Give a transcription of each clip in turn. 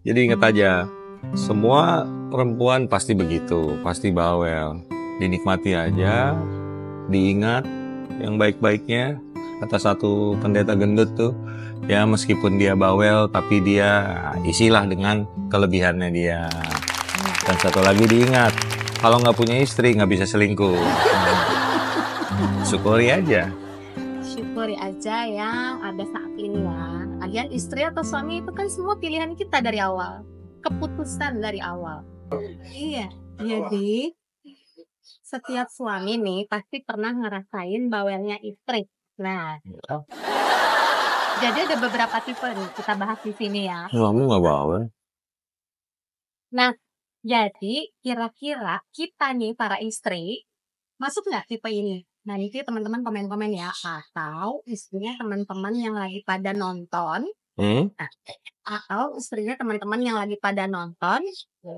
Jadi ingat aja, hmm. semua perempuan pasti begitu, pasti bawel. Dinikmati aja, diingat yang baik-baiknya. Kata satu pendeta gendut tuh, ya meskipun dia bawel, tapi dia isilah dengan kelebihannya dia. Dan satu lagi diingat, kalau nggak punya istri nggak bisa selingkuh. Syukuri aja. Syukuri aja yang ada saat ini ya kalian istri atau suami itu kan semua pilihan kita dari awal keputusan dari awal iya jadi setiap suami nih pasti pernah ngerasain bawelnya istri nah iya. jadi ada beberapa tipe nih kita bahas di sini ya kamu nggak bawel nah jadi kira-kira kita nih para istri masuk nggak tipe ini nanti teman-teman komen-komen ya atau istrinya teman-teman yang lagi pada nonton hmm? Nah, atau istrinya teman-teman yang lagi pada nonton kira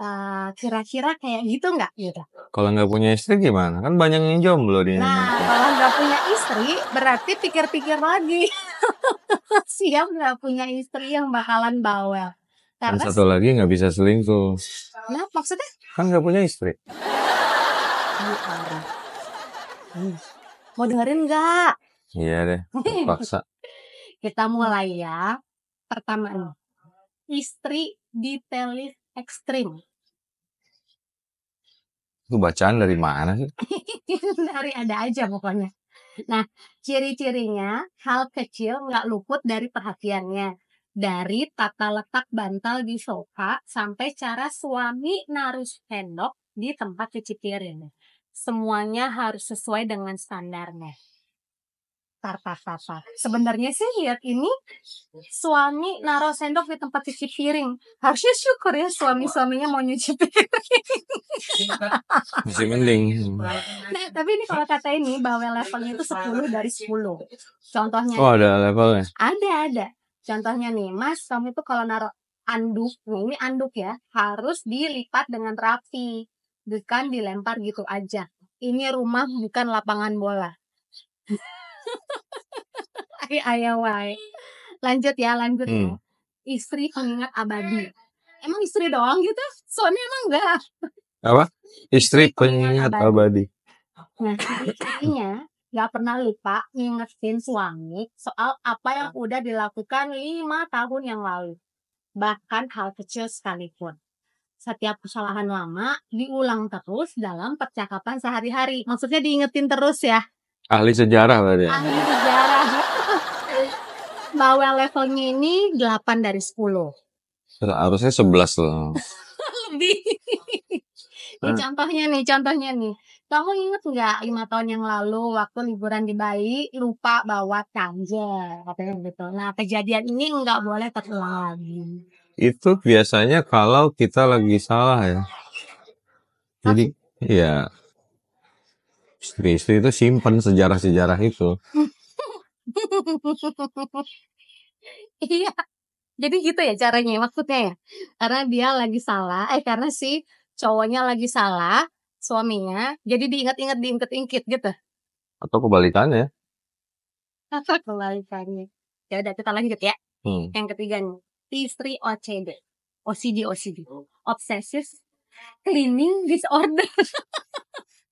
eh, kira-kira kayak gitu nggak gitu. Kalau nggak punya istri gimana? Kan banyak yang jomblo di Nah kalau nggak punya istri berarti pikir-pikir lagi siap nggak punya istri yang bakalan bawel. Dan satu lagi nggak bisa selingkuh. Nah maksudnya? Kan nggak punya istri. Iya, Mau dengerin nggak? Iya deh, paksa. Kita mulai ya. Pertama nih, istri detailis ekstrim. Itu bacaan dari mana sih? dari ada aja pokoknya. Nah, ciri-cirinya hal kecil nggak luput dari perhatiannya. Dari tata letak bantal di sofa sampai cara suami naruh sendok di tempat cuci piring semuanya harus sesuai dengan standarnya. Tata tata. Sebenarnya sih lihat ini suami naruh sendok di tempat cuci piring. Harusnya syukur ya suami-suaminya mau nyuci piring. Masih mending. Nah, tapi ini kalau kata ini bahwa levelnya itu 10 dari 10. Contohnya. Oh, ada levelnya. Ada, ada. Contohnya nih, Mas, kamu itu kalau naruh anduk, nah, ini anduk ya, harus dilipat dengan rapi bukan dilempar gitu aja ini rumah bukan lapangan bola. ayawai. Lanjut ya, lanjut. Hmm. Istri pengingat abadi. Emang istri doang gitu? Soalnya emang enggak. Apa? Istri, istri pengingat, pengingat abadi. abadi. Nah, istrinya nggak pernah lupa ngingetin suami soal apa yang udah dilakukan lima tahun yang lalu. Bahkan hal kecil sekalipun setiap kesalahan lama diulang terus dalam percakapan sehari-hari. Maksudnya diingetin terus ya. Ahli sejarah berarti. Ya? Ahli sejarah. Bawel levelnya ini 8 dari 10. Harusnya 11 loh. Lebih. Ini contohnya nih, contohnya nih. Kamu inget nggak lima tahun yang lalu waktu liburan di Bali lupa bawa kanjeng katanya gitu. Nah kejadian ini nggak boleh terulang lagi itu biasanya kalau kita lagi salah ya. Jadi ya istri-istri itu simpen sejarah-sejarah itu. iya. Jadi gitu ya caranya maksudnya ya. Karena dia lagi salah, eh karena si cowoknya lagi salah, suaminya, jadi diingat-ingat diingkit-ingkit gitu. Atau kebalikannya. Atau kebalikannya. Ya udah kita lanjut ya. Hmm. Yang ketiga nih Istri or OCD. OCD, OCD. Oh. Obsessive Cleaning Disorder.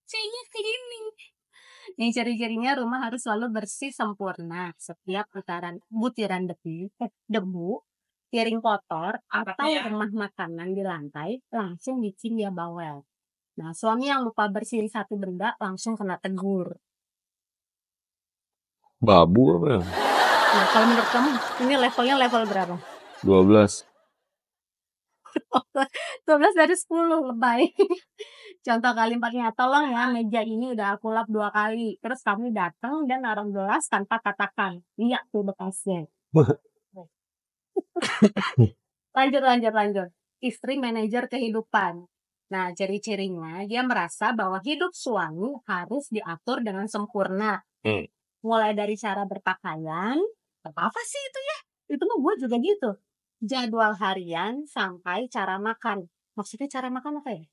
c cleaning. Yang ciri-cirinya rumah harus selalu bersih sempurna. Setiap putaran butiran debu, eh, debu, piring kotor, atau ya. rumah makanan di lantai langsung bikin dia bawel. Nah, suami yang lupa bersih satu benda langsung kena tegur. Babu apa ya? Nah, kalau menurut kamu ini levelnya level berapa? 12. 12 dari sepuluh lebay. Contoh kali kalimatnya, tolong ya meja ini udah aku lap dua kali. Terus kamu datang dan naruh gelas tanpa katakan. Iya tuh bekasnya. lanjut, lanjut, lanjut. Istri manajer kehidupan. Nah, ciri-cirinya dia merasa bahwa hidup suami harus diatur dengan sempurna. Hmm. Mulai dari cara berpakaian, apa, apa sih itu ya? Itu mah gue juga gitu. Jadwal harian sampai cara makan. Maksudnya cara makan apa ya?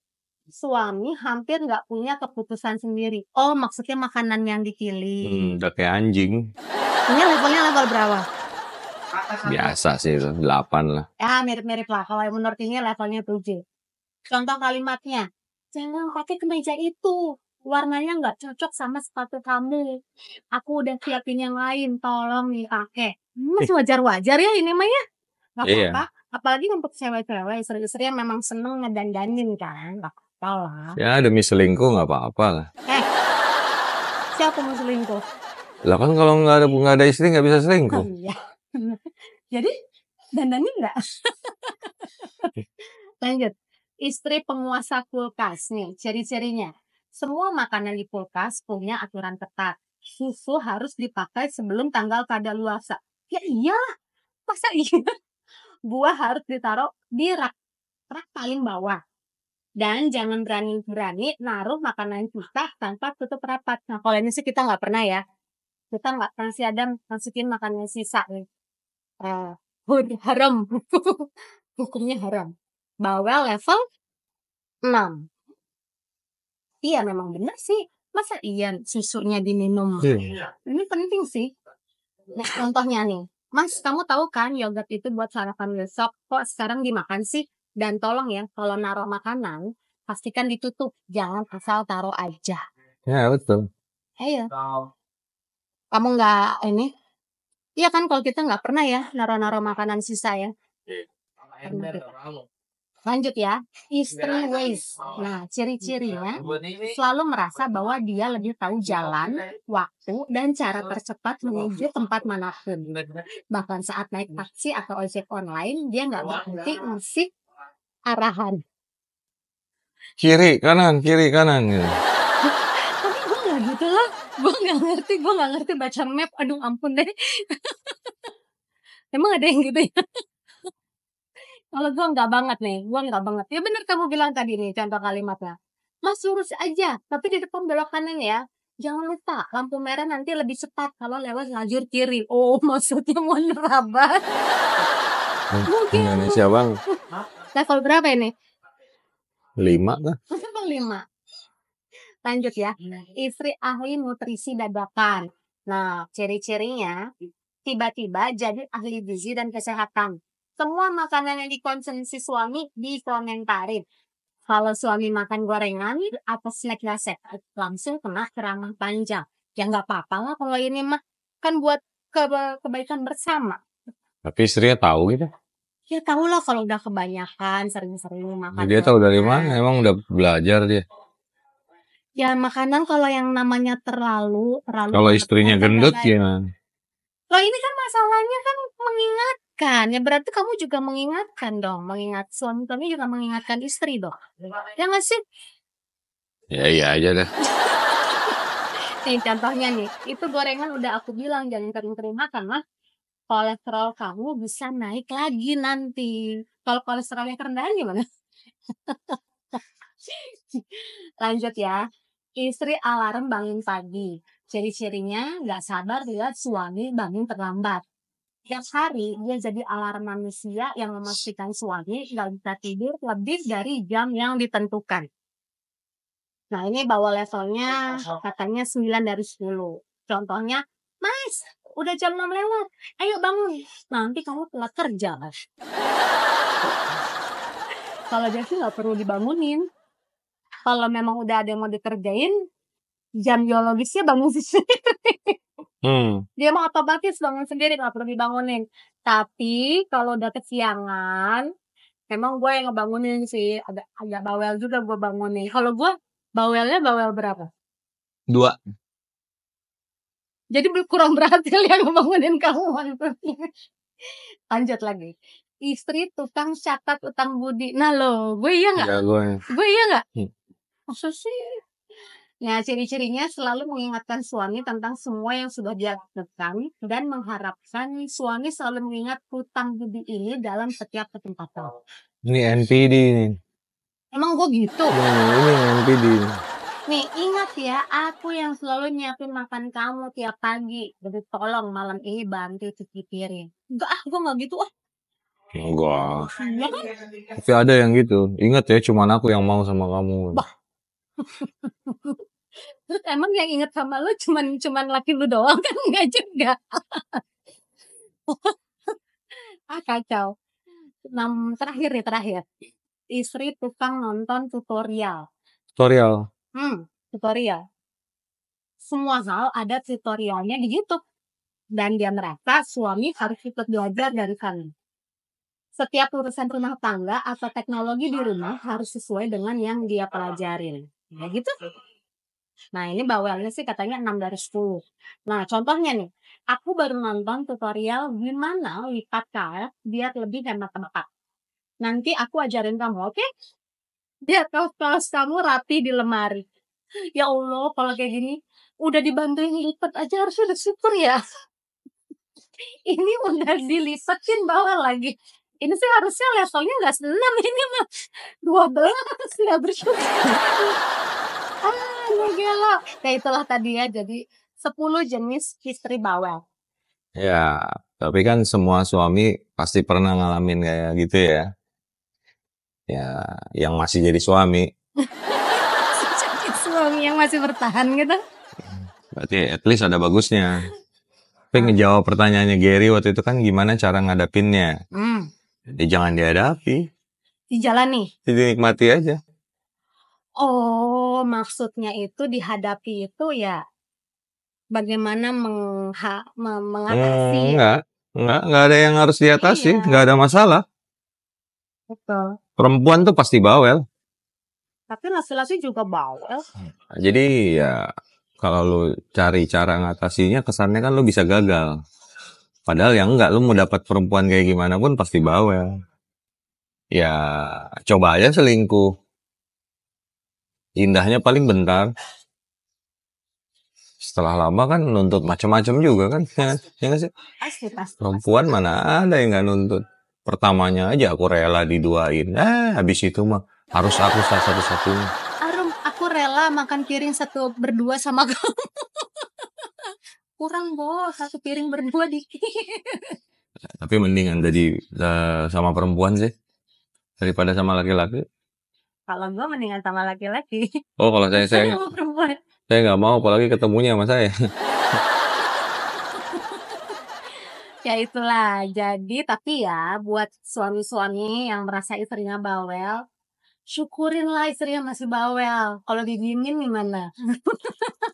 Suami hampir nggak punya keputusan sendiri. Oh, maksudnya makanan yang dipilih. Hmm, udah kayak anjing. Ini levelnya level berapa? Biasa sih itu, 8 lah. Ya, mirip-mirip lah. Kalau yang menurut ini levelnya 7. Contoh kalimatnya, jangan pakai kemeja itu warnanya nggak cocok sama sepatu kamu. Aku udah siapin yang lain, tolong nih pakai. Masih eh. wajar-wajar ya ini mah ya. Gak iya. apa-apa. Yeah. Apalagi untuk cewek-cewek istri-istri yang memang seneng ngedandanin kan. Gak apa lah. Ya demi selingkuh gak apa-apa lah. Eh, siapa mau selingkuh? Lah kan kalau nggak ada, gak ada istri nggak bisa selingkuh. iya. Jadi dandanin nggak? Eh. Lanjut. Istri penguasa kulkas nih, ciri-cirinya semua makanan di kulkas punya aturan ketat. Susu harus dipakai sebelum tanggal pada luasa. Ya iyalah, masa iya? Buah harus ditaruh di rak, rak paling bawah. Dan jangan berani-berani naruh makanan kita tanpa tutup rapat. Nah, kalau ini sih kita nggak pernah ya. Kita nggak pernah sih ada masukin makanan sisa nih. Uh, haram. Hukumnya haram. Bawel level 6. Iya memang benar sih. Masa iya susunya diminum? Iya. Ini penting sih. Nah, contohnya nih. Mas, kamu tahu kan yogurt itu buat sarapan besok. Kok sekarang dimakan sih? Dan tolong ya, kalau naruh makanan, pastikan ditutup. Jangan asal taruh aja. Ya, betul. Ayo. Kamu nggak ini? Iya kan kalau kita nggak pernah ya naruh-naruh makanan sisa ya. Iya. Pernah Lanjut ya, istri iya. ways. Nah, ciri-cirinya ya. selalu merasa bahwa dia lebih tahu iya, jalan, waktu, dan cara tercepat menuju tempat manapun. Bahkan saat naik hmm. taksi atau ojek online, dia nggak berhenti musik arahan. Kiri, kanan, kiri, kanan. Gitu. Tapi gue nggak gitu loh Gue nggak ngerti, gue nggak ngerti baca map. Aduh ampun deh. Emang ada yang gitu ya? Kalau gue nggak banget nih, gue nggak banget. Ya bener kamu bilang tadi nih contoh kalimatnya. Mas lurus aja, tapi di depan belok kanan ya. Jangan lupa lampu merah nanti lebih cepat kalau lewat lajur kiri. Oh maksudnya mau nerabat? Mungkin Indonesia bang. Level berapa ini? Lima lah. Level lima. Lanjut ya. Iya. Istri ahli nutrisi dadakan. Nah, ciri-cirinya tiba-tiba jadi ahli gizi dan kesehatan semua makanan yang dikonsumsi suami dikomentarin. Kalau suami makan gorengan atau snack nasek, langsung kena ceramah panjang. Ya nggak apa-apa lah kalau ini mah. Kan buat ke kebaikan bersama. Tapi istrinya tahu gitu? Ya tahu lah kalau udah kebanyakan, sering-sering makan. Dia tahu dari mana? Emang udah belajar dia? Ya makanan kalau yang namanya terlalu terlalu. Kalau istrinya kan gendut gimana? Ya, Lo ini kan masalahnya kan mengingat mengingatkan. Ya berarti kamu juga mengingatkan dong, mengingat suami kamu juga mengingatkan istri dong. Ya nggak sih? Ya iya aja deh nih contohnya nih, itu gorengan udah aku bilang jangan kering-kering makan lah. Kolesterol kamu bisa naik lagi nanti. Kalau kolesterolnya rendah gimana? Lanjut ya. Istri alarm bangun pagi. Ciri-cirinya nggak sabar lihat suami bangun terlambat. Setiap hari dia jadi alarm manusia yang memastikan suami nggak bisa tidur lebih dari jam yang ditentukan. Nah ini bawa levelnya katanya 9 dari 10. Contohnya, Mas, udah jam 6 lewat, ayo bangun. Nanti kamu telat kerja, Kalau Jeffy nggak perlu dibangunin. Kalau memang udah ada yang mau dikerjain, jam biologisnya bangun sih. Hmm. Dia mau otomatis bangun sendiri nggak perlu dibangunin. Tapi kalau udah kesiangan, emang gue yang ngebangunin sih. Agak agak bawel juga gue bangunin. Kalau gue bawelnya bawel berapa? Dua. Jadi kurang berhasil yang ngebangunin kamu Lanjut lagi. Istri tukang catat utang budi. Nah lo, gue iya nggak? Ya, gue. Gue iya nggak? Hmm. Masa sih? Nah, ciri-cirinya selalu mengingatkan suami tentang semua yang sudah dia dilakukan dan mengharapkan suami selalu mengingat hutang budi ini dalam setiap kesempatan. Ini NPD ini. Emang gue gitu? Ini, ini NPD. Nih, ingat ya, aku yang selalu nyiapin makan kamu tiap pagi. Jadi tolong malam ini bantu cuci piring. Enggak ah, gue gak gitu ah. Enggak. Ya kan? Tapi ada yang gitu. Ingat ya, cuman aku yang mau sama kamu. Bah. Terus emang yang inget sama lu cuman cuman laki lu doang kan enggak juga. ah kacau. Enam terakhir nih terakhir. Istri tukang nonton tutorial. Tutorial. Hmm, tutorial. Semua hal ada tutorialnya di YouTube. Dan dia merasa suami harus ikut belajar dari kami. Setiap urusan rumah tangga atau teknologi di rumah harus sesuai dengan yang dia pelajarin. Ya gitu. Nah, ini bawelnya sih katanya 6 dari 10. Nah, contohnya nih, aku baru nonton tutorial gimana lipat karet biar lebih hemat tempat. Nanti aku ajarin kamu, oke? Okay? Biar kaos-kaos kamu rapi di lemari. Ya Allah, kalau kayak gini, udah dibantuin lipat aja harusnya udah syukur ya. ini udah dilipatin bawel lagi. Ini sih harusnya levelnya gak 6, ini mah 12, gak bersyukur ah gelo nah itulah tadi ya jadi 10 jenis istri bawel ya tapi kan semua suami pasti pernah ngalamin kayak gitu ya ya yang masih jadi suami jadi suami yang masih bertahan gitu berarti at least ada bagusnya tapi ngejawab pertanyaannya Gary waktu itu kan gimana cara ngadapinnya. Hmm. Jadi jangan dihadapi. Dijalani. Jadi nikmati aja. Oh, Oh, maksudnya itu dihadapi itu ya bagaimana mengha hmm, mengatasi? Hmm, enggak, enggak, enggak ada yang harus diatasi, iya. enggak ada masalah. Betul. Perempuan tuh pasti bawel. Tapi laki-laki juga bawel. Hmm, jadi ya kalau lu cari cara ngatasinya kesannya kan lu bisa gagal. Padahal yang enggak lu mau dapat perempuan kayak gimana pun pasti bawel. Ya coba aja selingkuh indahnya paling bentar setelah lama kan nuntut macam-macam juga kan ya, kan? ya gak sih pasti, pasti, perempuan pasti. mana ada yang nggak nuntut pertamanya aja aku rela diduain eh habis itu mah harus aku salah satu-satunya Arum aku rela makan piring satu berdua sama kamu kurang bos satu piring berdua dikit tapi mendingan jadi eh, sama perempuan sih daripada sama laki-laki kalau gue mendingan sama laki-laki. Oh, kalau saya saya mau perempuan. Saya nggak mau apalagi ketemunya sama saya. ya itulah. Jadi tapi ya buat suami-suami yang merasa istrinya bawel, syukurinlah istrinya masih bawel. Kalau didiemin gimana?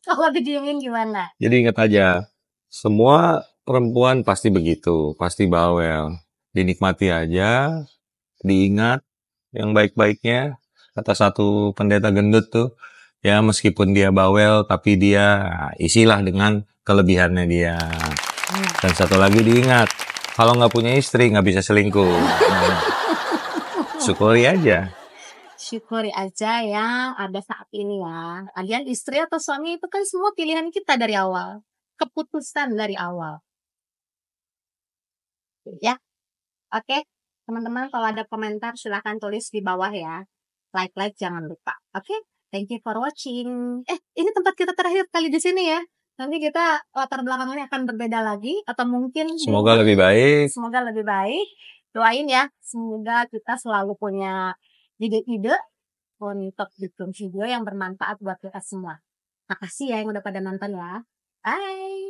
Kalau didiemin gimana? Jadi ingat aja, semua perempuan pasti begitu, pasti bawel. Dinikmati aja, diingat yang baik-baiknya, kata satu pendeta gendut tuh ya meskipun dia bawel tapi dia ah, isilah dengan kelebihannya dia dan satu lagi diingat kalau nggak punya istri nggak bisa selingkuh syukuri aja syukuri aja ya ada saat ini ya kalian istri atau suami itu kan semua pilihan kita dari awal keputusan dari awal ya oke teman-teman kalau ada komentar silahkan tulis di bawah ya like like jangan lupa oke okay? thank you for watching eh ini tempat kita terakhir kali di sini ya nanti kita latar belakangnya akan berbeda lagi atau mungkin semoga lebih baik semoga lebih baik doain ya semoga kita selalu punya ide-ide untuk bikin video yang bermanfaat buat kita semua makasih ya yang udah pada nonton ya bye